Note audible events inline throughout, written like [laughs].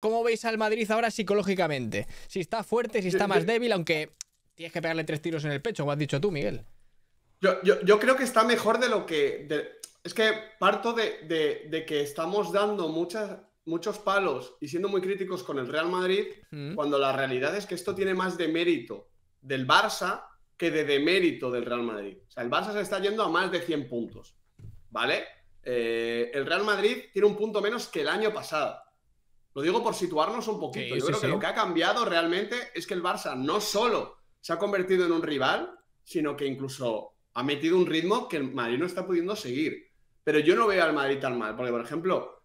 ¿Cómo veis al Madrid ahora psicológicamente? Si está fuerte, si está más débil, aunque tienes que pegarle tres tiros en el pecho, como has dicho tú, Miguel. Yo, creo que está mejor de lo que... es que parto de, que estamos dando muchos palos y siendo muy críticos con el Real Madrid, mm. cuando la realidad es que esto tiene más de mérito del Barça que de demérito del Real Madrid. O sea, el Barça se está yendo a más de 100 puntos, ¿vale? Eh, el Real Madrid tiene un punto menos que el año pasado. Lo digo por situarnos un poquito. Yo creo que lo que ha cambiado realmente es que el Barça no solo se ha convertido en un rival, sino que incluso ha metido un ritmo que el Madrid no está pudiendo seguir. Pero yo no veo al Madrid tan mal, porque por ejemplo,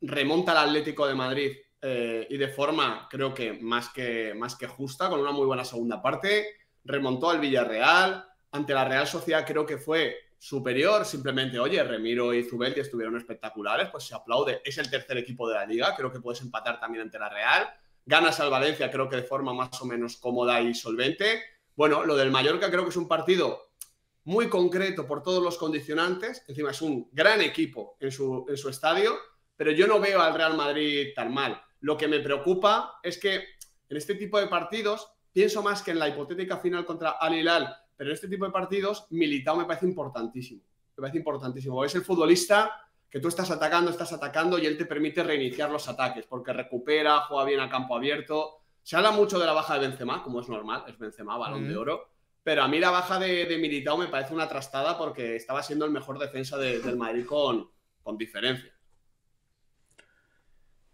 remonta al Atlético de Madrid eh, y de forma creo que más, que más que justa, con una muy buena segunda parte, remontó al Villarreal, ante la Real Sociedad creo que fue superior, simplemente, oye, Remiro y Zubeldi estuvieron espectaculares, pues se aplaude, es el tercer equipo de la liga, creo que puedes empatar también ante la Real, ganas al Valencia creo que de forma más o menos cómoda y solvente. Bueno, lo del Mallorca creo que es un partido muy concreto por todos los condicionantes, encima es un gran equipo en su, en su estadio, pero yo no veo al Real Madrid tan mal. Lo que me preocupa es que en este tipo de partidos pienso más que en la hipotética final contra Al Hilal pero en este tipo de partidos, Militao me parece importantísimo. Me parece importantísimo. Es el futbolista que tú estás atacando, estás atacando y él te permite reiniciar los ataques porque recupera, juega bien a campo abierto. Se habla mucho de la baja de Benzema, como es normal, es Benzema, balón de oro. Pero a mí la baja de, Militao me parece una trastada porque estaba siendo el mejor defensa del Madrid con, diferencia.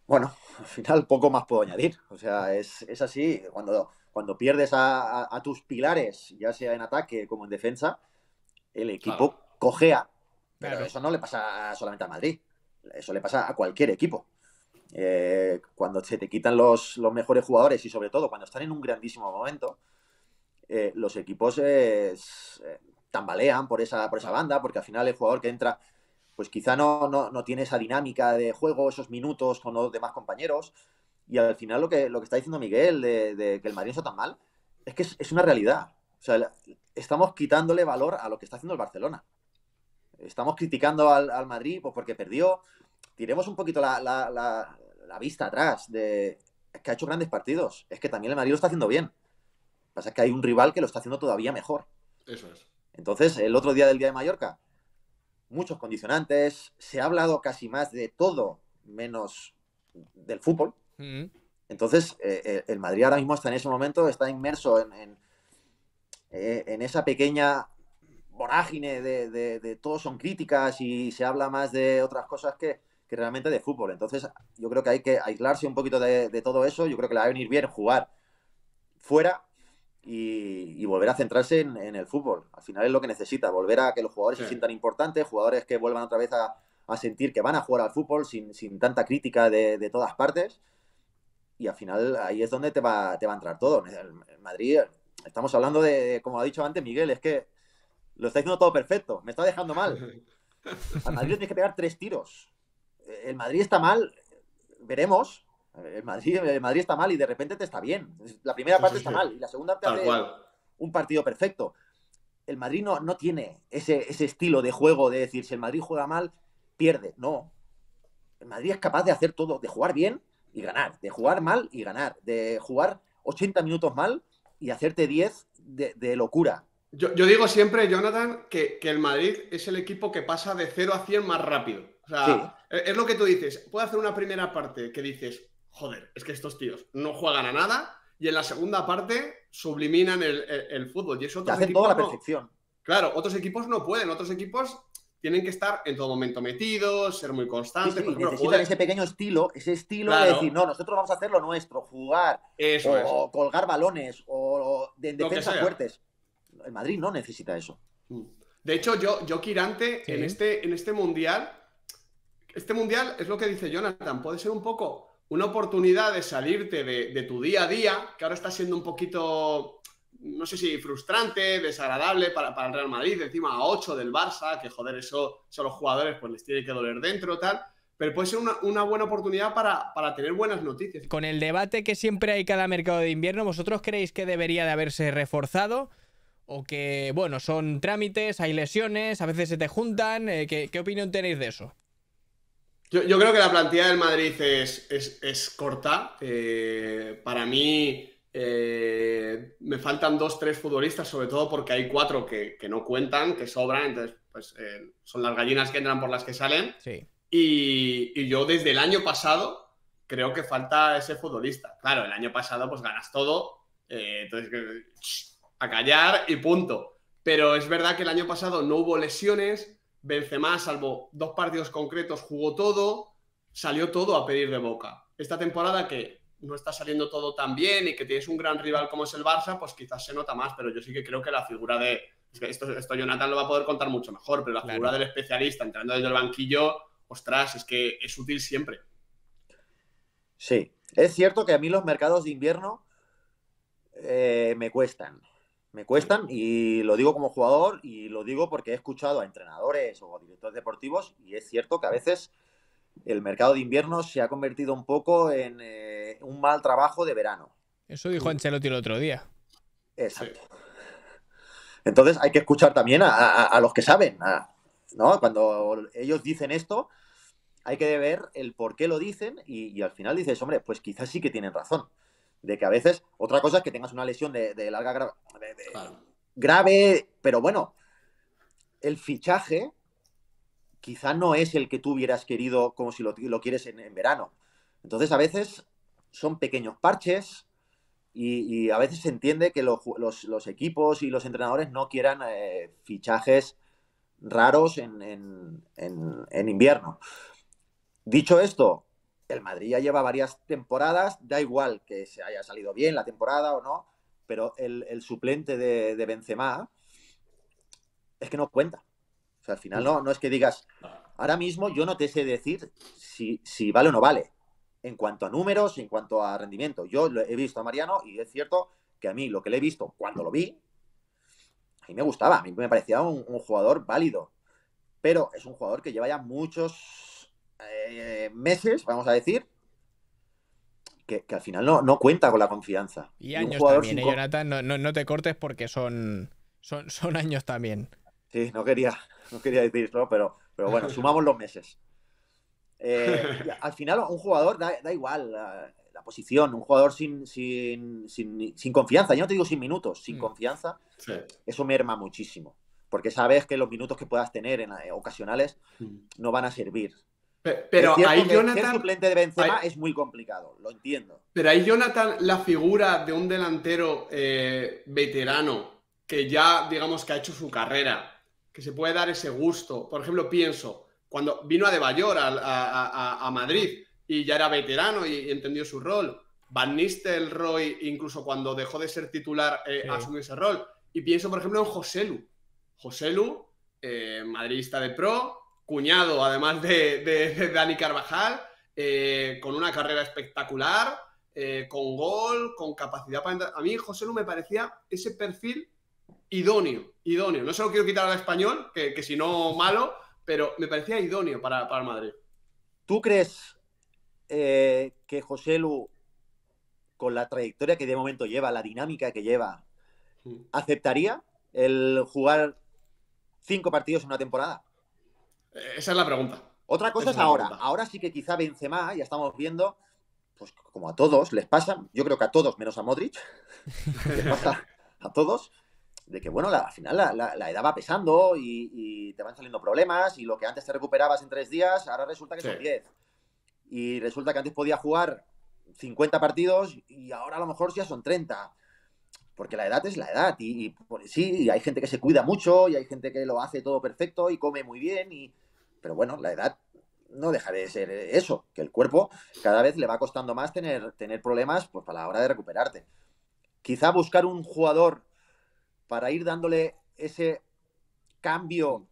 Bueno, al final poco más puedo añadir. O sea, es, es así. Cuando cuando pierdes a, tus pilares, ya sea en ataque como en defensa, el equipo cojea. Pero eso no le pasa solamente a Madrid, eso le pasa a cualquier equipo. Eh, cuando se te quitan los, mejores jugadores y sobre todo cuando están en un grandísimo momento, eh, los equipos eh, tambalean por esa, por esa banda, porque al final el jugador que entra, pues quizá no, no, no tiene esa dinámica de juego, esos minutos con los demás compañeros. Y al final lo que, lo que está diciendo Miguel de, que el Madrid está tan mal es que es, una realidad. O sea, estamos quitándole valor a lo que está haciendo el Barcelona. Estamos criticando al, Madrid pues, porque perdió. Tiremos un poquito la, vista atrás de que ha hecho grandes partidos. Es que también el Madrid lo está haciendo bien. Lo que pasa es que hay un rival que lo está haciendo todavía mejor. Eso es. Entonces, el otro día del Día de Mallorca, muchos condicionantes, se ha hablado casi más de todo menos del fútbol, entonces, eh, eh, el Madrid ahora mismo está en ese momento, está inmerso en, eh, esa pequeña vorágine de, de, todo son críticas y se habla más de otras cosas que, realmente de fútbol. Entonces, yo creo que hay que aislarse un poquito de, todo eso. Yo creo que le va a venir bien jugar fuera y, volver a centrarse en, el fútbol. Al final es lo que necesita, volver a que los jugadores se sientan importantes, jugadores que vuelvan otra vez a, sentir que van a jugar al fútbol sin tanta crítica de, todas partes y al final ahí es donde te va, a entrar todo. En Madrid, estamos hablando de, como ha dicho antes Miguel, es que lo está haciendo todo perfecto, me está dejando mal. [laughs] Al Madrid tienes que pegar tres tiros. El Madrid está mal, veremos. El Madrid, está mal y de repente te está bien. La primera parte está mal y la segunda parte un partido perfecto. El Madrid no, tiene ese, ese estilo de juego de decir si el Madrid juega mal, pierde. No. El Madrid es capaz de hacer todo, de jugar bien y ganar, de jugar mal y ganar, de jugar 80 minutos mal y hacerte 10 de, locura. Yo, digo siempre, Jonathan, que, el Madrid es el equipo que pasa de 0 a 100 más rápido. O sea, e, es lo que tú dices. Puede hacer una primera parte que dices, joder, es que estos tíos no juegan a nada y en la segunda parte subliminan el, fútbol. Y eso hacen toda la perfección. Claro, otros equipos no pueden, otros equipos tienen que estar en todo momento metidos, ser muy constantes. necesitan ese pequeño estilo, ese estilo de decir, no, nosotros vamos a hacer lo nuestro, jugar, o, colgar balones, o, defensa fuertes. El Madrid no necesita eso. Mm. De hecho, yo, yo Kirante, en, este, en este mundial, este mundial es lo que dice Jonathan, puede ser un poco una oportunidad de salirte de, de tu día a día, que ahora está siendo un poquito no sé si frustrante, desagradable para, para el Real Madrid, encima a 8 del Barça, que joder, eso, son los jugadores pues les tiene que doler dentro, tal pero puede ser una, buena oportunidad para, tener buenas noticias. Con el debate que siempre hay cada mercado de invierno, ¿vosotros creéis que debería de haberse reforzado? ¿O que, bueno, son trámites, hay lesiones, a veces se te juntan? Eh, ¿Qué, opinión tenéis de eso? Yo, creo que la plantilla del Madrid es, es, corta. Eh, para mí, eh, me faltan dos, tres futbolistas, sobre todo porque hay cuatro que, no cuentan, que sobran, entonces pues eh, son las gallinas que entran por las que salen. Y, yo desde el año pasado creo que falta ese futbolista. Claro, el año pasado pues ganas todo, eh, entonces a callar y punto. Pero es verdad que el año pasado no hubo lesiones, Benzema, salvo dos partidos concretos, jugó todo, salió todo a pedir de boca. Esta temporada que no está saliendo todo tan bien y que tienes un gran rival como es el Barça, pues quizás se nota más, pero yo sí que creo que la figura de... esto, esto Jonathan lo va a poder contar mucho mejor, pero la figura del especialista entrando desde el banquillo, ostras, es que es útil siempre. Sí, es cierto que a mí los mercados de invierno eh, me cuestan. Me cuestan y lo digo como jugador y lo digo porque he escuchado a entrenadores o a directores deportivos y es cierto que a veces el mercado de invierno se ha convertido un poco en... Eh, un mal trabajo de verano. Eso dijo Ancelotti el otro día. Exacto. Entonces hay que escuchar también a, los que saben, ¿no? Cuando ellos dicen esto, hay que ver el por qué lo dicen y, al final dices, hombre, pues quizás sí que tienen razón. De que a veces, otra cosa es que tengas una lesión de, larga grave, pero bueno, el fichaje quizá no es el que tú hubieras querido como si lo, lo quieres en verano. Entonces a veces son pequeños parches y, a veces se entiende que los, equipos y los entrenadores no quieran eh, fichajes raros en, invierno. Dicho esto, el Madrid ya lleva varias temporadas, da igual que se haya salido bien la temporada o no, pero el, suplente de, Benzema es que no cuenta. al final no, no es que digas, ahora mismo yo no te sé decir si, si vale o no vale en cuanto a números y en cuanto a rendimiento. Yo lo he visto a Mariano y es cierto que a mí lo que le he visto cuando lo vi, a mí me gustaba, a mí me parecía un, jugador válido, pero es un jugador que lleva ya muchos eh, meses, vamos a decir, que, al final no, no cuenta con la confianza. Y, años también, ¿eh, no, no, te cortes porque son, son, son años también. Sí, no quería, [laughs] no quería decirlo, pero, pero bueno, sumamos los meses. Eh, [laughs] al final, un jugador da, igual la, posición, un jugador sin, sin, confianza, yo no te digo sin minutos, sin mm. confianza, eso merma muchísimo, porque sabes que los minutos que puedas tener en, eh, ocasionales mm. no van a servir. Pero ahí Jonathan. de Benzema es muy complicado, lo entiendo. Pero ahí Jonathan, la figura de un delantero eh, veterano que ya, digamos, que ha hecho su carrera, que se puede dar ese gusto. Por ejemplo, pienso, cuando vino a De Bayor a, Madrid y ya era veterano y, entendió su rol. Van Nistelrooy, incluso cuando dejó de ser titular, eh, asumió ese rol. Y pienso, por ejemplo, en Joselu. Joselu, eh, madridista de pro, cuñado además de, Dani Carvajal, eh, con una carrera espectacular, eh, con gol, con capacidad para entrar. A mí José Lu me parecía ese perfil idóneo, idóneo. No se lo quiero quitar al español, que si no malo, pero me parecía idóneo para, para Madrid. ¿Tú crees eh, que José Lu, con la trayectoria que de momento lleva, la dinámica que lleva, mm. aceptaría el jugar cinco partidos en una temporada? Eh, esa es la pregunta. Otra cosa es, ahora. Ahora sí que quizá Benzema, ya estamos viendo, pues como a todos les pasa, yo creo que a todos menos a Modric, [laughs] les pasa a todos, de que, bueno, la, al final la, edad va pesando y, te van saliendo problemas y lo que antes te recuperabas en tres días, ahora resulta que son diez. Y resulta que antes podía jugar 50 partidos y ahora a lo mejor ya son 30. Porque la edad es la edad y, sí, hay gente que se cuida mucho y hay gente que lo hace todo perfecto y come muy bien, y... pero bueno, la edad no deja de ser eso, que el cuerpo cada vez le va costando más tener, tener problemas pues, para la hora de recuperarte. Quizá buscar un jugador para ir dándole ese cambio mm.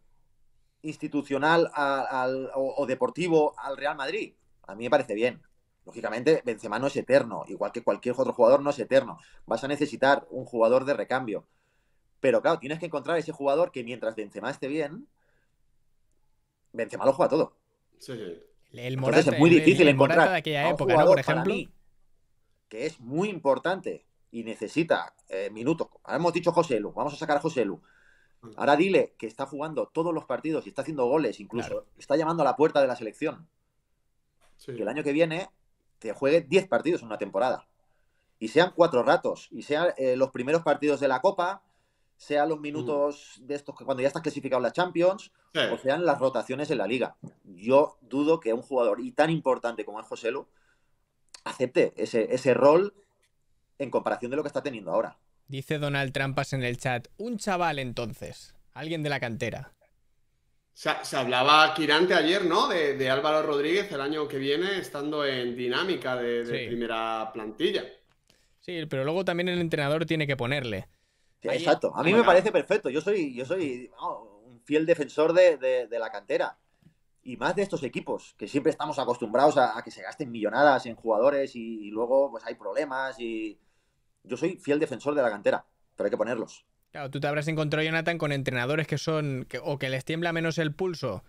institucional al, o, deportivo al Real Madrid. A mí me parece bien. Lógicamente, Benzema no es eterno, igual que cualquier otro jugador no es eterno. Vas a necesitar un jugador de recambio. Pero claro, tienes que encontrar ese jugador que mientras Benzema esté bien, Benzema lo juega todo. Sí. El Morata, es muy difícil encontrar aquella época, un jugador Por ejemplo. mí, que es muy importante y necesita eh, minutos. Ahora hemos dicho José Lu, vamos a sacar a José Lu. Mm. Ahora dile que está jugando todos los partidos y está haciendo goles, incluso está llamando a la puerta de la selección. Que el año que viene te juegue 10 partidos en una temporada. Y sean cuatro ratos. Y sean eh, los primeros partidos de la Copa, sean los mm. minutos de estos que cuando ya estás clasificado en la Champions, o sean las rotaciones en la Liga. Yo dudo que un jugador y tan importante como es José Lu acepte ese, ese rol en comparación de lo que está teniendo ahora. Dice Donald Trampas en el chat, un chaval entonces, alguien de la cantera. Se, hablaba Kirante ayer, ¿no? De, Álvaro Rodríguez el año que viene estando en dinámica de, primera plantilla. Sí, pero luego también el entrenador tiene que ponerle. exacto. A mí me parece perfecto. Yo soy, yo soy un fiel defensor de, la cantera. Y más de estos equipos, que siempre estamos acostumbrados a, que se gasten millonadas en jugadores y, y luego pues hay problemas y, yo soy fiel defensor de la cantera, pero hay que ponerlos. Claro, tú te habrás encontrado, Jonathan, con entrenadores que son o que les tiembla menos el pulso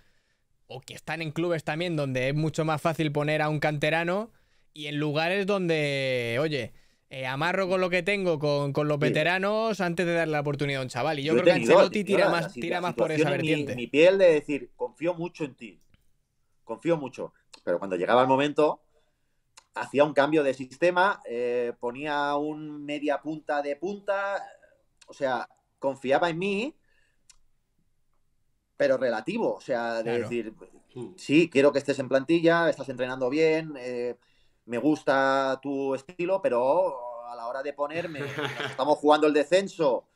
o que están en clubes también donde es mucho más fácil poner a un canterano y en lugares donde, oye, eh, amarro con lo que tengo, con, los veteranos, antes de darle la oportunidad a un chaval. Y yo, creo que Ancelotti tira, más, tira más por esa vertiente. mi piel de decir, confío mucho en ti, confío mucho. Pero cuando llegaba el momento, hacía un cambio de sistema, eh, ponía un media punta de punta, o sea, confiaba en mí, pero relativo, o sea, decir, hmm. sí, quiero que estés en plantilla, estás entrenando bien, eh, me gusta tu estilo, pero a la hora de ponerme, [laughs] estamos jugando el descenso,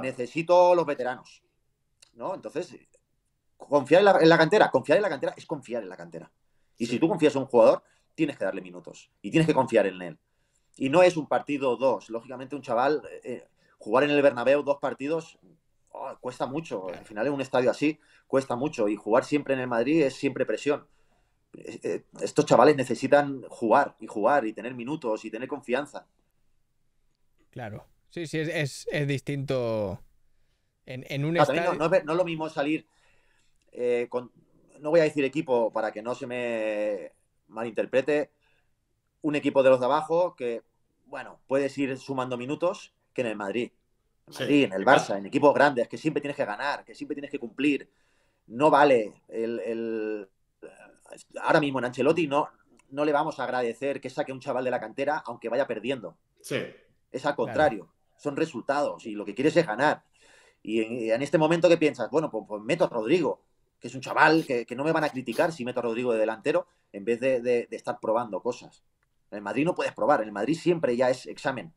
necesito los veteranos, ¿no? Entonces, confiar en la, cantera, confiar en la cantera es confiar en la cantera. Y si tú confías en un jugador, tienes que darle minutos y tienes que confiar en él. Y no es un partido dos. Lógicamente, un chaval, eh, jugar en el Bernabéu dos partidos oh, cuesta mucho. Al final, en un estadio así, cuesta mucho. Y jugar siempre en el Madrid es siempre presión. Eh, eh, estos chavales necesitan jugar y jugar y tener minutos y tener confianza. Claro. Sí, sí, es, distinto. En, un ah, estadio... no, no, es, no, lo mismo salir con. No voy a decir equipo para que no se me malinterprete, un equipo de los de abajo que, bueno, puedes ir sumando minutos que en el Madrid. En en el Barça, en equipos grandes, que siempre tienes que ganar, que siempre tienes que cumplir. No vale. El, el... Ahora mismo en Ancelotti no, no le vamos a agradecer que saque un chaval de la cantera aunque vaya perdiendo. Sí. Es al contrario. Son resultados y lo que quieres es ganar. Y en, este momento que piensas, bueno, pues, pues meto a Rodrigo, que es un chaval, que, no me van a criticar si meto a Rodrigo de delantero en vez de, de estar probando cosas. En el Madrid no puedes probar, en el Madrid siempre ya es examen.